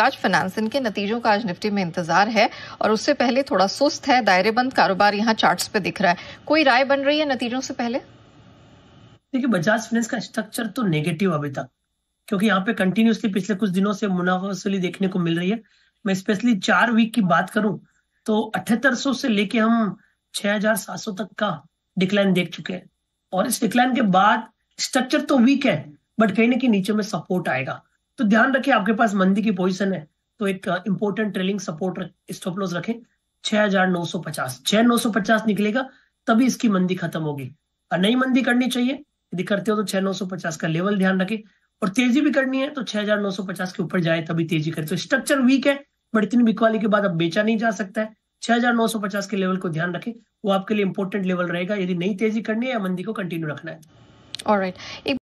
आज फाइनेंसिंग के नतीजों का आज निफ्टी में इंतजार है और उससे पहले थोड़ा सुस्त है दायरेबंद कारोबार यहाँ चार्ट पे दिख रहा है कोई राय बन रही है नतीजों से पहले देखिए बजाज फाइनेंस का स्ट्रक्चर तो नेगेटिव अभी तक क्योंकि यहाँ पे कंटिन्यूसली पिछले कुछ दिनों से मुनाफा वसूली देखने को मिल रही है मैं स्पेशली चार वीक की बात करूं तो अठहत्तर से लेके हम 6,700 तक का डिक्लाइन देख चुके हैं और इस डिक्लाइन के बाद स्ट्रक्चर तो वीक है बट कहीं ना कहीं नीचे में सपोर्ट आएगा तो ध्यान रखें आपके पास मंदी की पोजिशन है तो एक important trailing support stop loss रखें 6950 6950 निकलेगा तभी इसकी मंदी खत्म होगी और नई मंदी करनी चाहिए यदि करते हो तो 6950 का लेवल ध्यान रखें और तेजी भी करनी है तो 6950 के ऊपर जाए तभी तेजी करें तो स्ट्रक्चर वीक है बट इतनी बिकवाली के बाद अब बेचा नहीं जा सकता है 6950 के लेवल को ध्यान रखें वो आपके लिए इंपॉर्टेंट लेवल रहेगा यदि नई तेजी करनी है या मंदी को कंटिन्यू रखना है ऑलराइट right.